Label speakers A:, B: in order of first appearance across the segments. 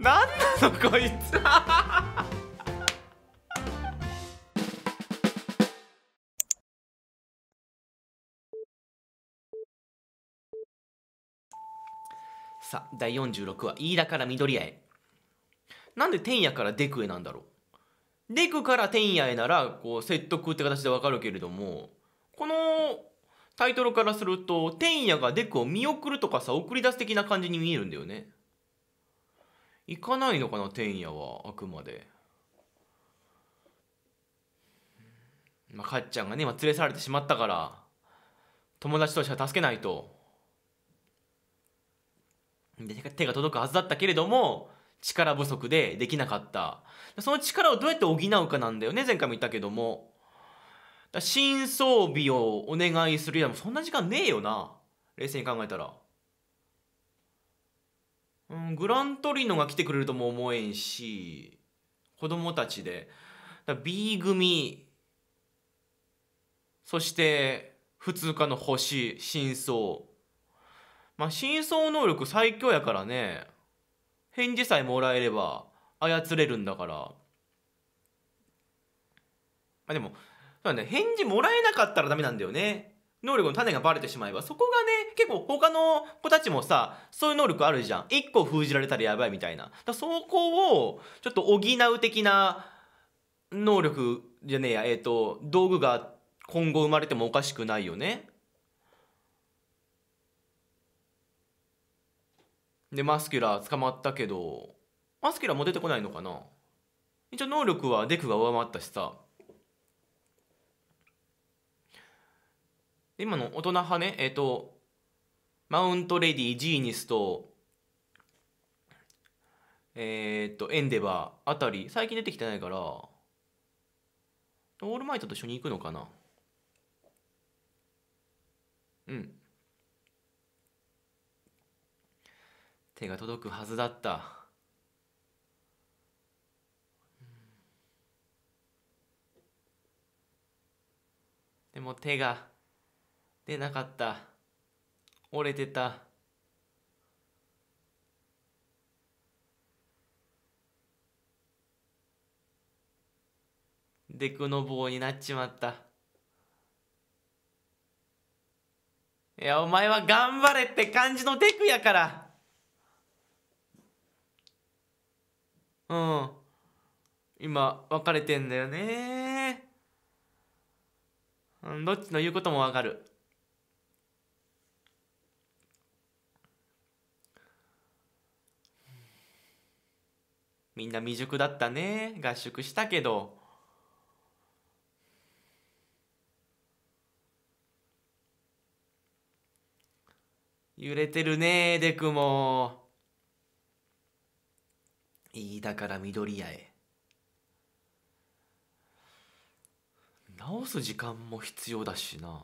A: なんなのこいつ さあ第46話飯田から緑屋へなんで天野からデクへなんだろうデクから天野へならこう説得って形でわかるけれどもこのタイトルからすると天野がデクを見送るとかさ送り出す的な感じに見えるんだよね行かないのかな天野はあくまで。まあ、かっちゃんがね今連れ去られてしまったから友達としては助けないとで手が届くはずだったけれども力不足でできなかったその力をどうやって補うかなんだよね前回も言ったけども新装備をお願いするやもそんな時間ねえよな冷静に考えたらうん、グラントリノが来てくれるとも思えんし子供たちでだ B 組そして普通科の星真相まあ真相能力最強やからね返事さえもらえれば操れるんだからまあでもそうだね返事もらえなかったらダメなんだよね能力の種がバレてしまえばそこがね結構他の子たちもさそういう能力あるじゃん1個封じられたらやばいみたいなだそこをちょっと補う的な能力じゃねえやえっ、ー、と道具が今後生まれてもおかしくないよねでマスキュラー捕まったけどマスキュラーも出てこないのかな一応能力はデクが上回ったしさ今の大人派ね、えっ、ー、と、マウントレディ、ジーニスと、えっ、ー、と、エンデバーあたり、最近出てきてないから、オールマイトと一緒に行くのかなうん。手が届くはずだった。でも手が出なかった折れてたでくの棒になっちまったいやお前は頑張れって感じのデクやからうん今別れてんだよねどっちの言うこともわかるみんな未熟だったね合宿したけど揺れてるねデクもいいだから緑屋へ直す時間も必要だしな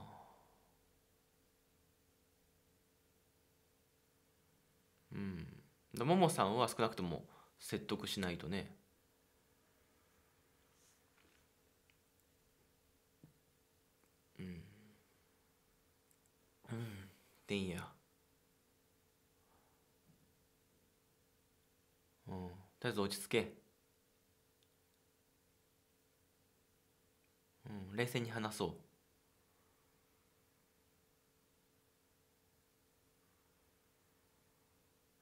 A: うんももさんは少なくとも説得しないとねうんうんでんやうんとりあえず落ち着けうん冷静に話そ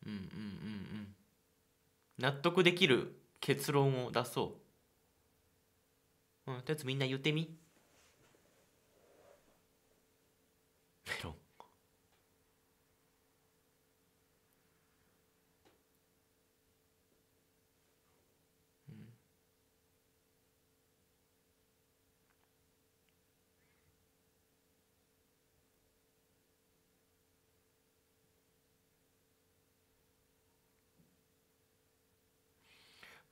A: ううんうんうん納得できる結論を出そう。うん、とりあえずみんな言ってみ。メロン。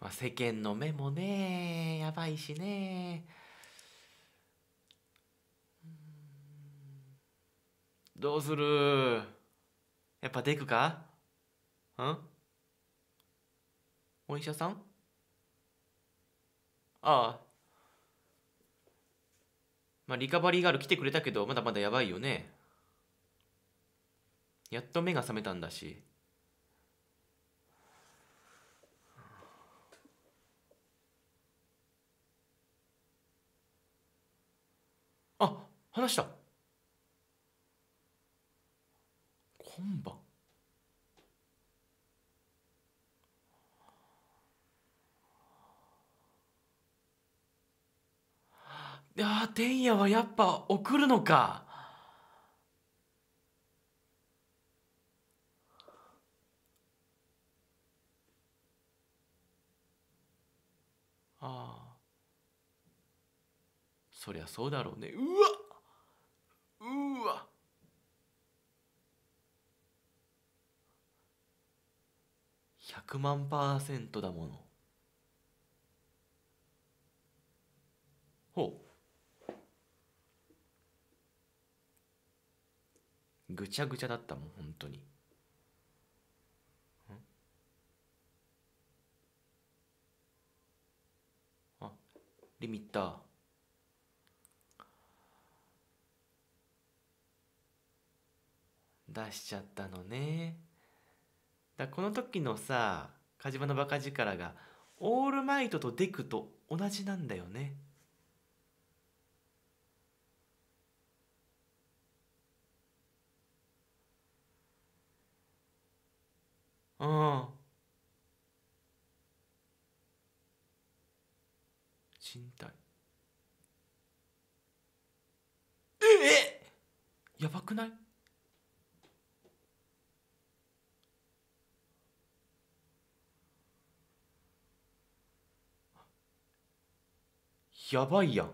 A: まあ、世間の目もねやばいしねどうするやっぱ出くかんお医者さんああまあリカバリーガール来てくれたけどまだまだやばいよねやっと目が覚めたんだし話した今晩いやてんやはやっぱ送るのかああそりゃそうだろうねうわっ100万パーセントだものほうぐちゃぐちゃだったもん本当にあリミッター出しちゃったのねだこの時のさカジ場のバカ力がオールマイトとデクと同じなんだよね。うん。身体。ええやばくないやばいやん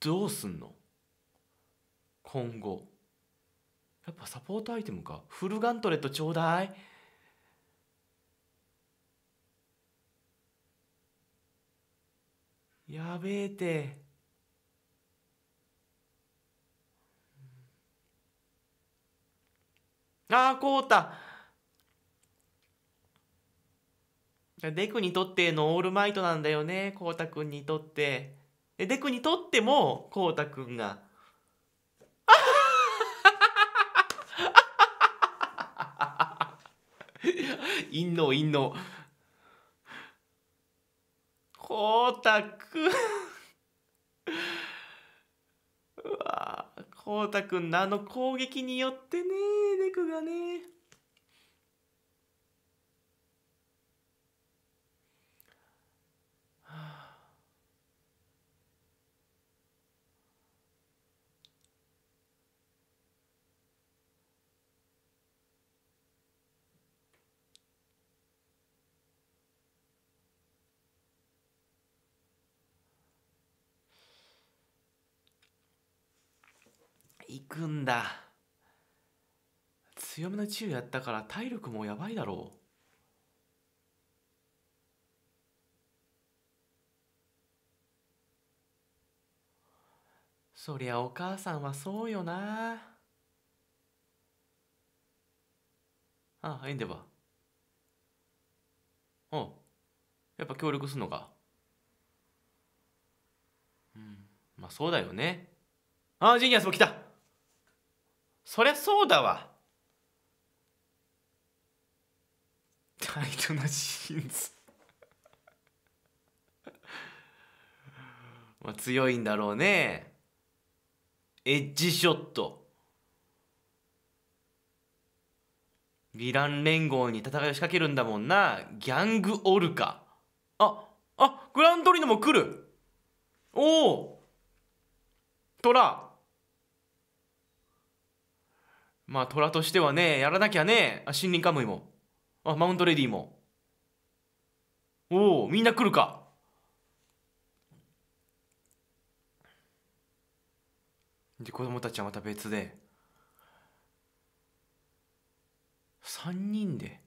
A: どうすんの今後やっぱサポートアイテムかフルガントレットちょうだいやべえてああこうたデクにとってのオールマイトなんだよねこうたくんにとってでデクにとってもこ うたくんが陰の陰のこうたくんうわこうたくんのあの攻撃によってねデクがね行くんだ強めの治癒やったから体力もやばいだろうそりゃお母さんはそうよなああいいんだばうんやっぱ協力すんのかうんまあそうだよねああジニアスも来たそりゃそうだわタイトなシーンズまあ強いんだろうねエッジショットヴィラン連合に戦いを仕掛けるんだもんなギャングオルカああグラントリノも来るおおトラまあ、虎としてはね、やらなきゃね、あ、森林カムイも。あ、マウントレディも。おお、みんな来るか。で、子供たちはまた別で。3人で。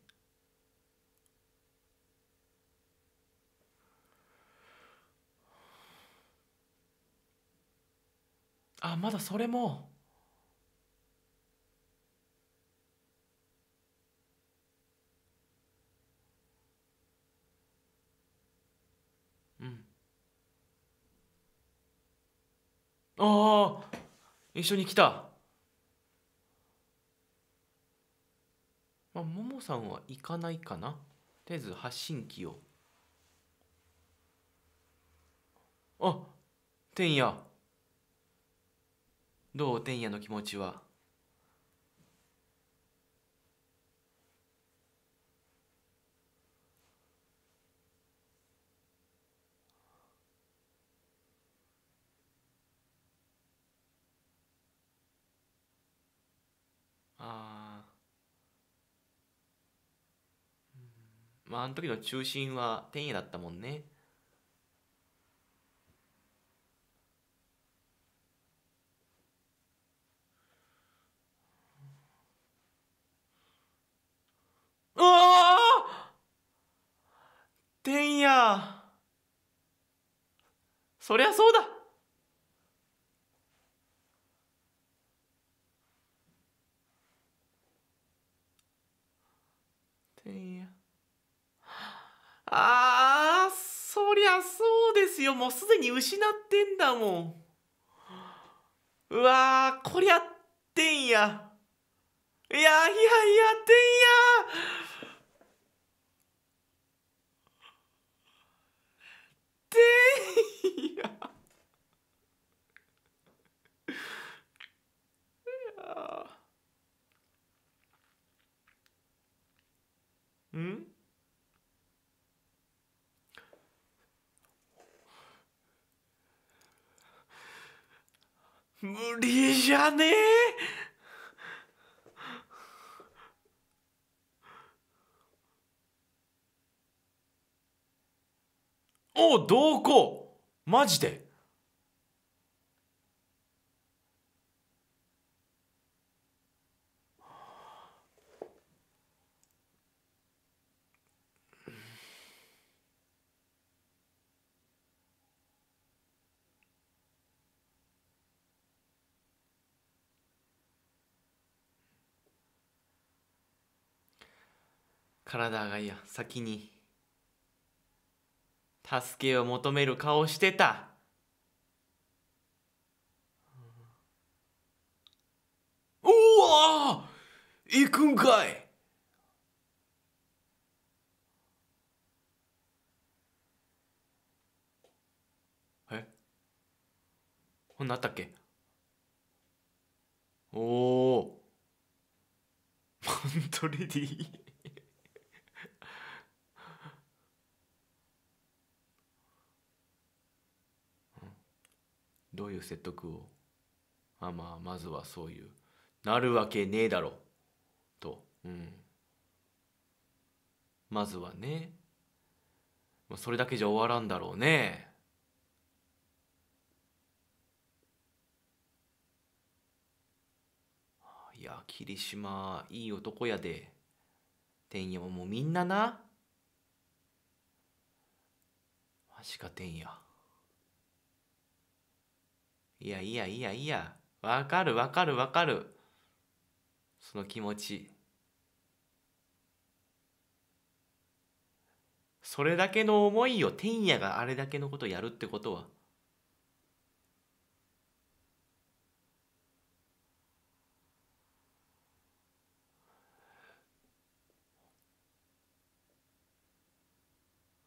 A: あ、まだそれも。ああ一緒に来たまあももさんは行かないかなとりあえず発信機をあてんやどうてんやの気持ちはまああの時の中心は天野だったもんねう天野そりゃそうだりゃそうですよもうすでに失ってんだもんうわーこりゃってんやいやいやいやってんやてんやうん無理じゃねえおこうマジで体がいや先に助けを求める顔してたうわ行くんかいえこんなあったっけおおマントレディどういう説得をあまあまずはそういうなるわけねえだろと、うん、まずはねそれだけじゃ終わらんだろうねいや霧島いい男やで天也ももうみんななマジか天也いやいやいやいやわかるわかるわかるその気持ちそれだけの思いを天也があれだけのことやるってことは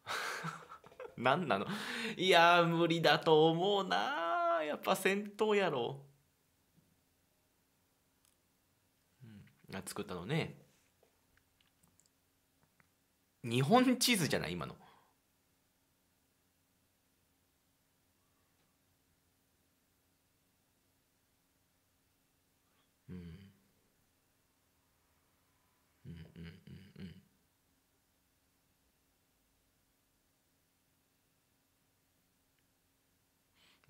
A: 何なのいや無理だと思うなやっぱ戦闘やろう、うん、作ったのね日本地図じゃない今の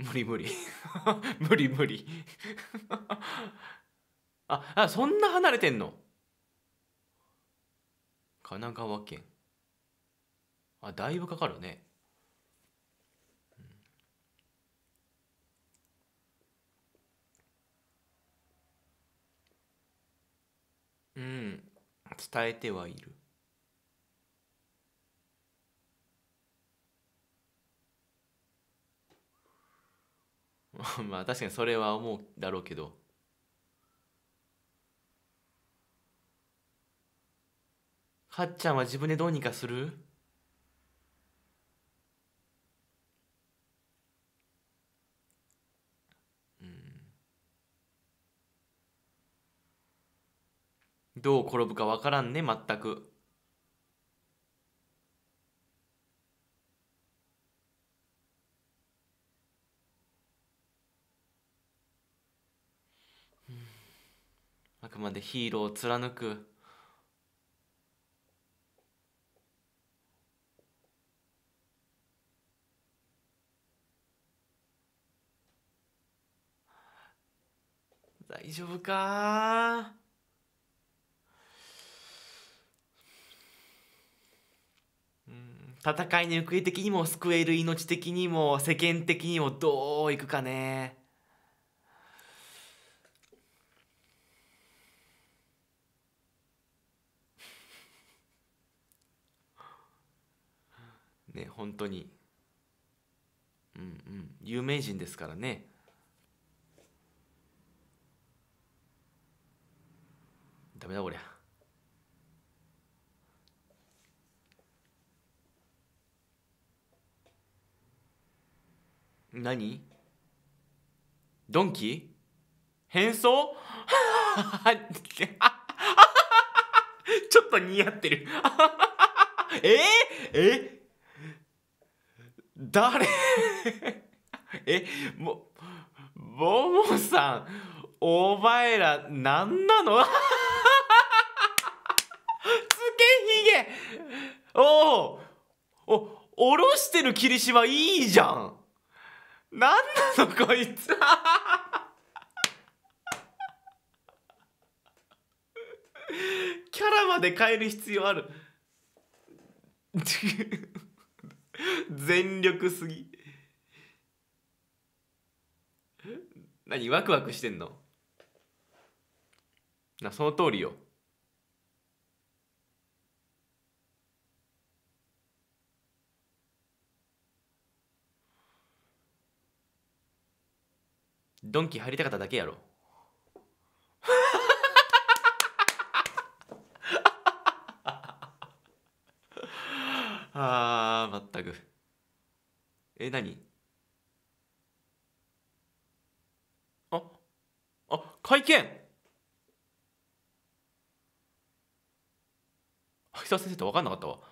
A: 無理無理 無理無理ああそんな離れてんの神奈川県あだいぶかかるねうん伝えてはいる まあ確かにそれは思うだろうけどかっちゃんは自分でどうにかするうんどう転ぶか分からんね全く。でヒーローを貫く大丈夫かうん戦いの行方的にも救える命的にも世間的にもどういくかねね本当にうんうん有名人ですからねダメだこりゃ何ドンキ変装 ちょっと似合ってる えー、ええ誰えもももさんお前ら何なのつけひげおおおろしてる霧島いいじゃん何なのこいつキャラまで変える必要ある 全力すぎ何ワクワクしてんのなその通りよドンキ入りたかっただけやろ あー、まったく。え、何あ、あ、会見萩沢先生って分かんなかったわ。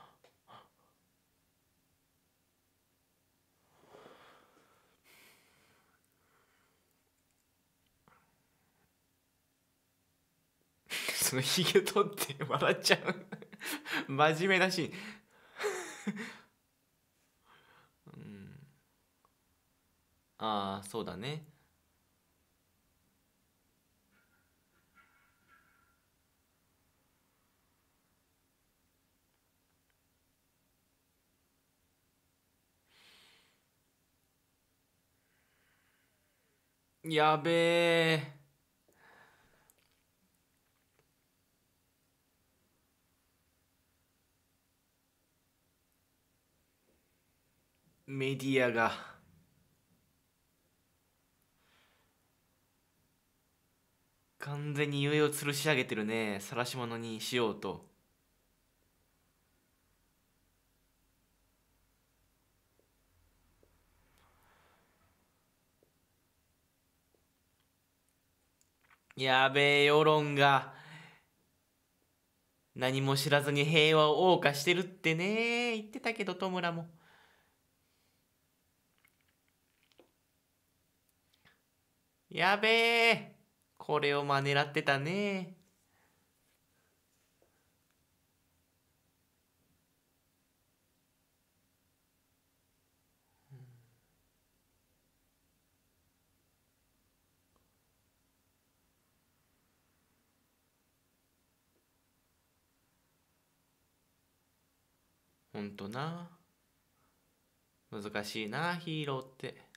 A: そのひげ取って笑っちゃう 真面目なシーンうん ああそうだねやべえメディアが完全に上を吊るし上げてるね晒し者にしようと。やべえ世論が何も知らずに平和を謳歌してるってね言ってたけど戸村も。やべえこれをまねらってたねほんとな難しいなヒーローって。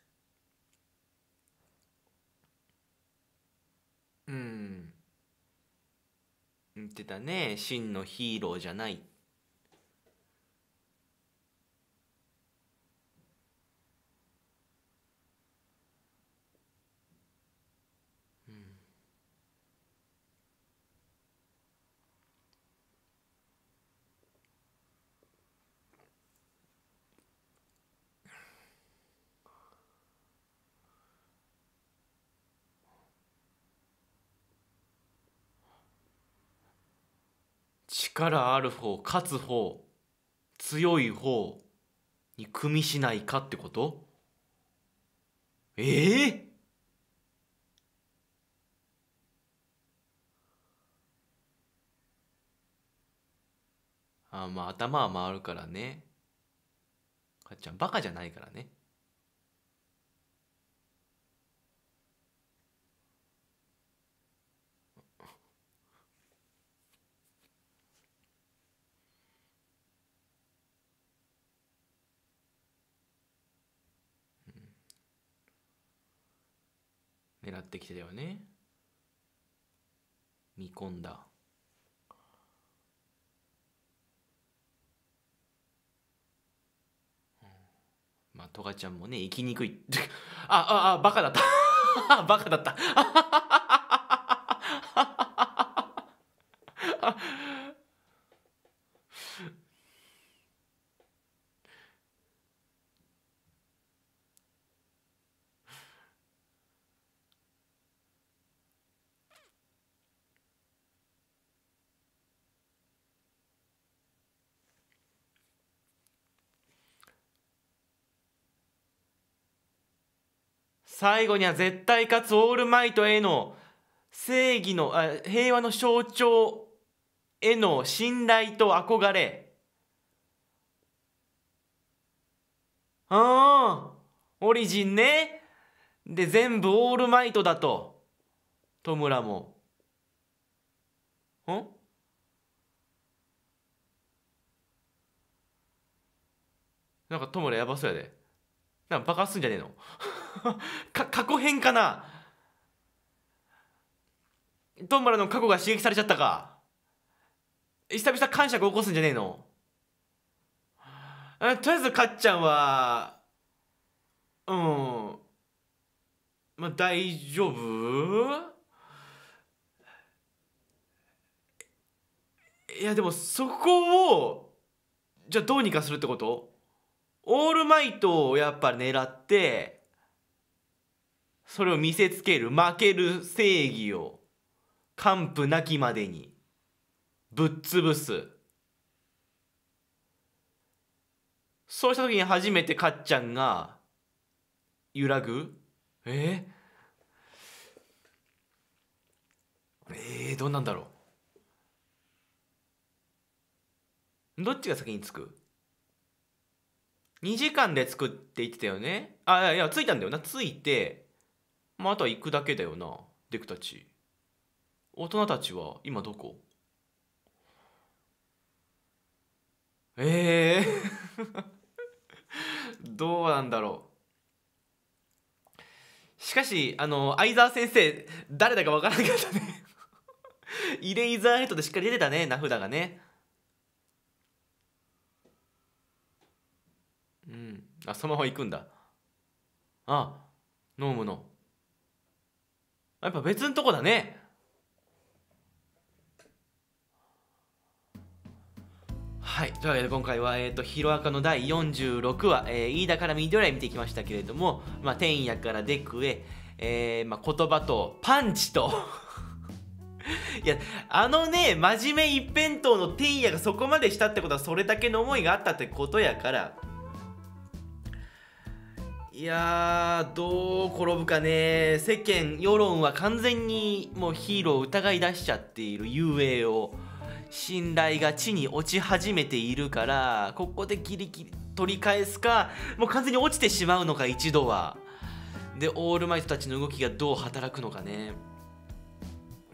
A: うん言ってたね真のヒーローじゃないって力ある方勝つ方強い方に組みしないかってことええー、あまあ頭は回るからねかっちゃんバカじゃないからね狙ってきてたよね見込んだまあトガちゃんもね生きにくい あああバカだった バカだった最後には絶対かつオールマイトへの正義のあ平和の象徴への信頼と憧れああオリジンねで全部オールマイトだと戸村もんなんか戸村やばそうやで。なんか爆発すんじゃねえの か過去編かなトンバラの過去が刺激されちゃったか久々感触を起こすんじゃねえのとりあえずかっちゃんはうんまあ大丈夫いやでもそこをじゃあどうにかするってことオールマイトをやっぱ狙ってそれを見せつける負ける正義を完膚なきまでにぶっ潰すそうした時に初めてかっちゃんが揺らぐえええー、どうなんだろうどっちが先につく2時間で作っていってたよねあいや着いたんだよな着いてまああとは行くだけだよなデクたち大人たちは今どこええー どうなんだろうしかしあの相沢先生誰だかわからなかったね イレイザーヘッドでしっかり出てたね名札がねあそのまま行くんだあ飲むのやっぱ別のとこだねはい、というわけで今回は、えーと「ヒロアカ」の第46話「えー、飯田からミドラ緑」見てきましたけれども、まあ、天夜からデクへ、えーまあ、言葉とパンチと いやあのね真面目一辺倒の天夜がそこまでしたってことはそれだけの思いがあったってことやからいやーどう転ぶかね世間世論は完全にもうヒーローを疑い出しちゃっている遊泳を信頼が地に落ち始めているからここでギリギリ取り返すかもう完全に落ちてしまうのか一度はでオールマイトたちの動きがどう働くのかね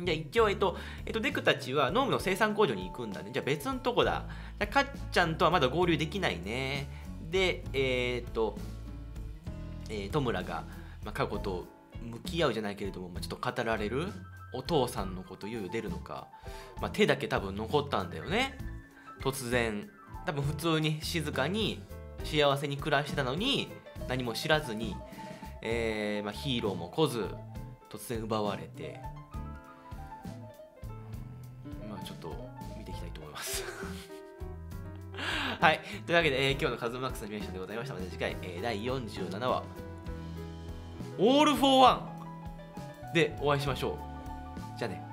A: じゃあ一応、えっと、えっと、デクたちは農具の生産工場に行くんだね。じゃあ別のとこだ。かっちゃんとはまだ合流できないね。で、えー、っと、えー、戸村が、まあ、過去と向き合うじゃないけれども、まあ、ちょっと語られるお父さんのこと言う出るのか、まあ、手だけ多分残ったんだよね突然多分普通に静かに幸せに暮らしてたのに何も知らずに、えー、まあ、ヒーローも来ず突然奪われてまあちょっと はい。というわけで、えー、今日のカズマックスのュージションでございましたので、次回、えー、第47話、オール・フォー・ワンでお会いしましょう。じゃあね。